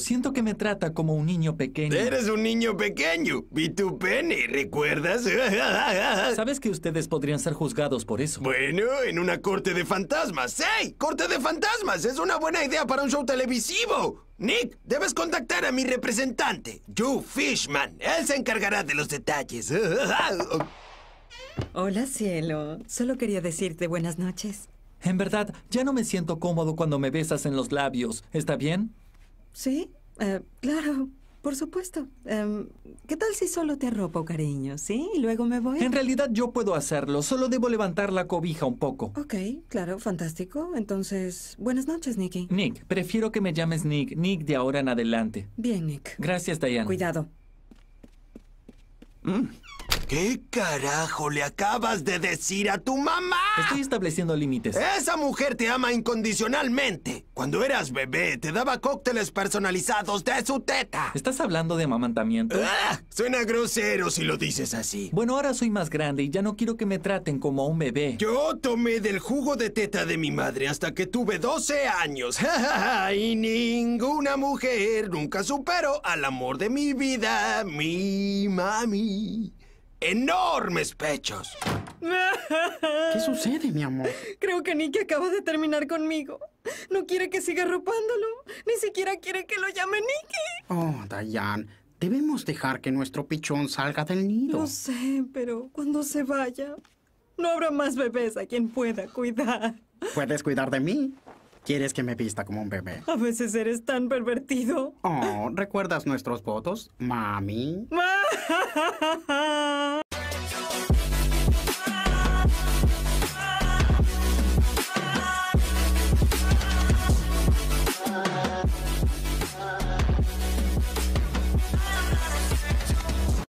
Siento que me trata como un niño pequeño. Eres un niño pequeño. Vi tu pene, ¿recuerdas? ¿Sabes que ustedes podrían ser juzgados por eso? Bueno, en una corte de fantasmas. ¡Hey! ¡Corte de fantasmas! Es una buena idea para un show televisivo. Nick, debes contactar a mi representante, Joe Fishman. Él se encargará de los detalles. Hola, cielo. Solo quería decirte buenas noches. En verdad, ya no me siento cómodo cuando me besas en los labios. ¿Está bien? Sí, eh, claro, por supuesto. Em, ¿Qué tal si solo te arropo, cariño? ¿Sí? Y luego me voy. En realidad yo puedo hacerlo, solo debo levantar la cobija un poco. Ok, claro, fantástico. Entonces, buenas noches, Nicky. Nick, prefiero que me llames Nick. Nick de ahora en adelante. Bien, Nick. Gracias, Diane. Cuidado. Mm. ¿Qué carajo le acabas de decir a tu mamá? Estoy estableciendo límites. Esa mujer te ama incondicionalmente. Cuando eras bebé, te daba cócteles personalizados de su teta. ¿Estás hablando de amamantamiento? Ah, suena grosero si lo dices así. Bueno, ahora soy más grande y ya no quiero que me traten como a un bebé. Yo tomé del jugo de teta de mi madre hasta que tuve 12 años. y ninguna mujer nunca superó al amor de mi vida, mi mami. Enormes pechos. ¿Qué sucede, mi amor? Creo que Nicky acaba de terminar conmigo. No quiere que siga arropándolo. Ni siquiera quiere que lo llame Nicky. Oh, Dayan, debemos dejar que nuestro pichón salga del nido. Lo sé, pero cuando se vaya, no habrá más bebés a quien pueda cuidar. ¿Puedes cuidar de mí? ¿Quieres que me vista como un bebé? A veces eres tan pervertido. Oh, ¿recuerdas nuestros votos, mami?